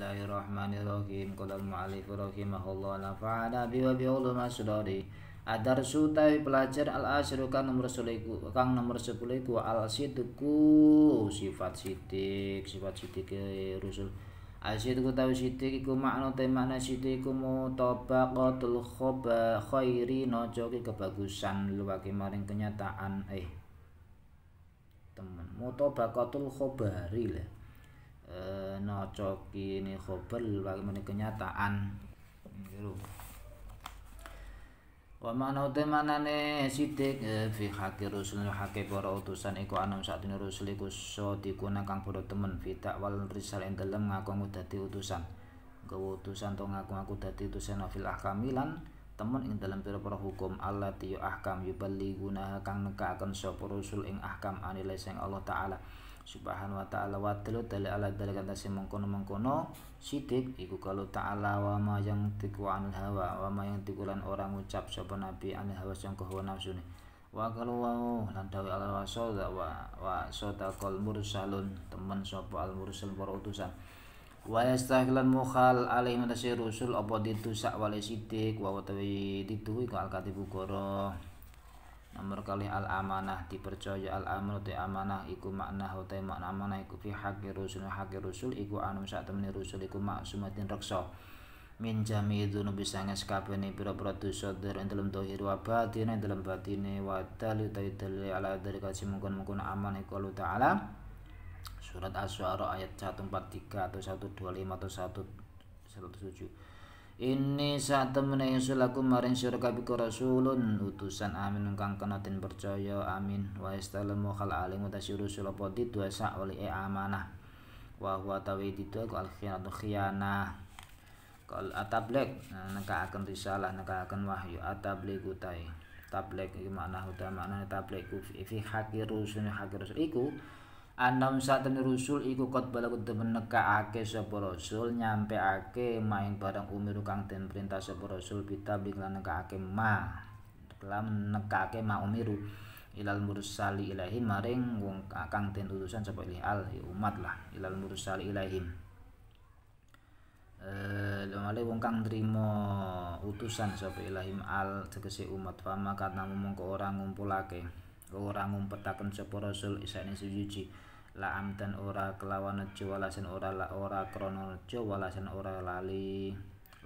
Bismillahirrahmanirrahim. Qala al-mu'allif rahimahullah nafa'ana bi wa bi ulama sudari. Adar sutai pelajar al asyru kang nomor 10 kang nomor 10 iku al-sidqu sifat sidik, sifat sidik rusul. Al-sidqu tau sidik iku makna te makna sidik iku mutabaqatul khaba khairi nojoki kebagusan luwake maring kenyataan eh teman mutabaqatul khabari lah e, nocoki ini khobar bagaimana kenyataan gitu Wa makna utemanane sidik eh, fi haqi rusul haqi para utusan iku anum saat ini rusul iku sodikuna kang podo temen fitak wal risal ing gelem ngaku utusan. Kau utusan keutusan to ngaku aku dadi utusan fil ahkamilan temen ing dalam pira-pira hukum Allah tiyo ahkam yubali guna kang nekaaken sapa rusul ing ahkam anilai sing Allah taala subhanahu wa ta'ala wa talu tali ala dalakan tasi mengkono-mengkono sidik iku kalau ta'ala wa ma yang tiku anil hawa wa ma yang tikulan orang ucap sapa nabi anil hawa yang kehawa nafsu ni wa kalau wa lan dawi ala wa soda wa wa soda kol mursalun teman sapa al mursal para utusan wa yastahilan mukhal alaihi min rusul apa ditu sak wale sidik wa watawi ditu iku al katibu goroh Amr kali al amanah dipercaya al amru te amanah iku makna utai makna amanah iku fi haqqi rusul haqqi rusul iku anum sak temene rusul iku maksumatin reksa. Min jami dzunubi sanges kabehane pira-pira dosa dhir ing dalem dhahir wa batin ing dalem batine wa dalil utai dalil ala dari kaji mungkon-mungkon amanah iku Allah taala. Surat ayat syuara ayat 143 atau 125 atau satu 107. Ini saat temene ingsun laku maring surga kabiko rasulun utusan amin ungkang kena percaya amin wa istalamu khal alim tasiru sura poti dua sak e amanah wa huwa tawi ku al khianatu khianah kal atablek naka akan risalah naka akan wahyu atablek utai tablek iki makna utama makna tablek fi hakir rusul hakir rusul iku Anam ini rusul iku kot balaku temen nekaake sapa rasul ake main barang umir kang ten perintah sapa rasul bingla neka ake ma. Kelam ake ma umiru ilal mursali ilahim maring wong kang ten utusan sopo ilih al ya umat lah ilal mursali ilahim. Eh wong kang terima utusan sopo ilahim al tegesi umat fama karena ke orang ngumpulake orang ngumpetaken sapa rasul isane si la amten ora kelawan nejo walasan ora la ora krono nejo walasan ora lali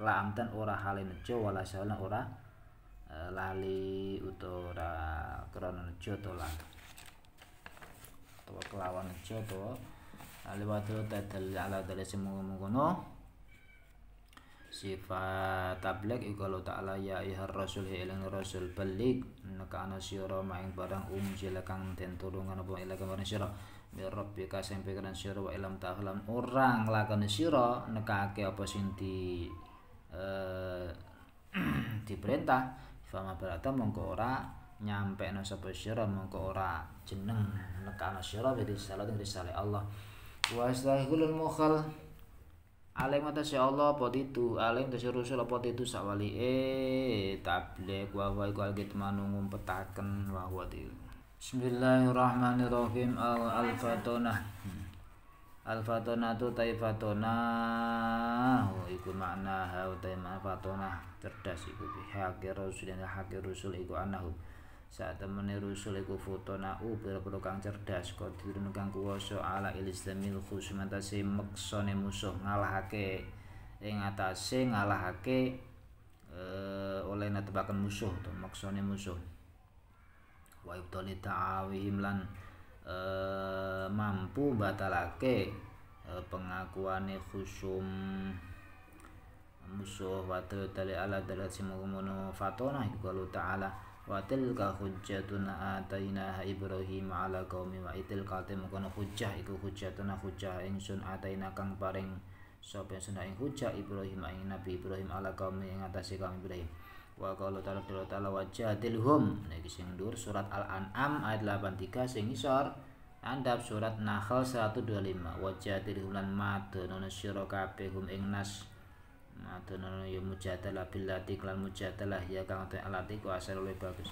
la amten ora hale nejo walasan ora e, lali utawa ora krana nejo tolak to kelawan nejo utawa aliwatu tetel ala dari semua mono sifat tabligh ikalu ta'ala ya ihar rasul hi ilang rasul balik naka ana sira maing barang um silakan den turungan apa ila kemarin sira bi ya rabbika sing pikiran sira wa ilam ta'lam orang lakan sira nekake apa sing di eh, diperintah fama berata mongko ora nyampe no sapa sira mongko ora jeneng nekana sira bi risalah risalah Allah wa astaghfirul mukhal mata ya si Allah apa itu Aling si ya Rasul apa itu Sawali eh Tablik wahwa iku manung ngumpetaken wahwa itu Bismillahirrahmanirrahim al alfatona. Alfatona Al-Fatonah tu oh, Iku makna hau taifatonah Cerdas iku hakir Rasul dan hakir Rasul iku anahu saat temene rusul iku futona u pira kang cerdas kodirun kang kuwasa ala ilislamil khusmatase meksane musuh ngalahake ing atase ngalahake uh, oleh natebakan musuh to maksane musuh wa ibtali ta'awihim lan eh, mampu batalake uh, eh, pengakuane khusum musuh wa ta'ala ala dalat simukumono fatona iku ta'ala wa tilka hujjatuna atainaha ibrahim ala qaumi wa tilka te mengkono hujjah iku hujjatuna hujjah ingsun ataina kang paring sapa ingsun ing hujjah ibrahim ing nabi ibrahim ala qaumi ing atase kang ibrahim wa qala ta'ala ta'ala wajadilhum niki sing dur surat al-an'am ayat 83 sing isor andap surat nahl 125 wajadilhum lan madonono sira kabeh hum ing nas adonan ya mujadalah billati klan mujadalah ya kang te alati kuasa luwih bagus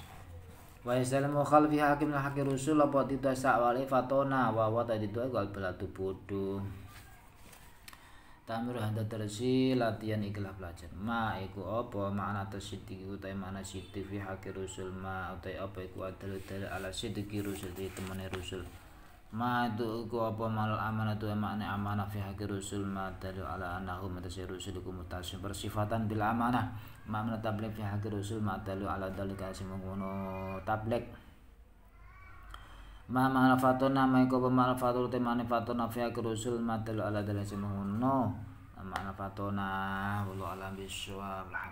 wa yasalamu khalfi hakim la hakir rusul apa tidak sakwale fatona wa wa tadi doa gal pelatu putu Tamir handa tersi latihan ikhlas belajar ma iku apa makna tersidik iku ta makna sidik fi hakir rusul ma utai apa iku adalah ala sidik rusul di temane rusul ma du'ku apa mal amanah tu makna amanah fi hakir rusul ma dalu ala annahu matasir rusulukum mutasim persifatan bil amanah ma mana tablet fi hakir rusul ma dalu ala kasih simungono tablet ma ma'rifatun ma iku apa ma'rifatul te ma'rifatun fi hakir rusul ma dalu ala mana simungono ma'rifatuna Allah alam bisawab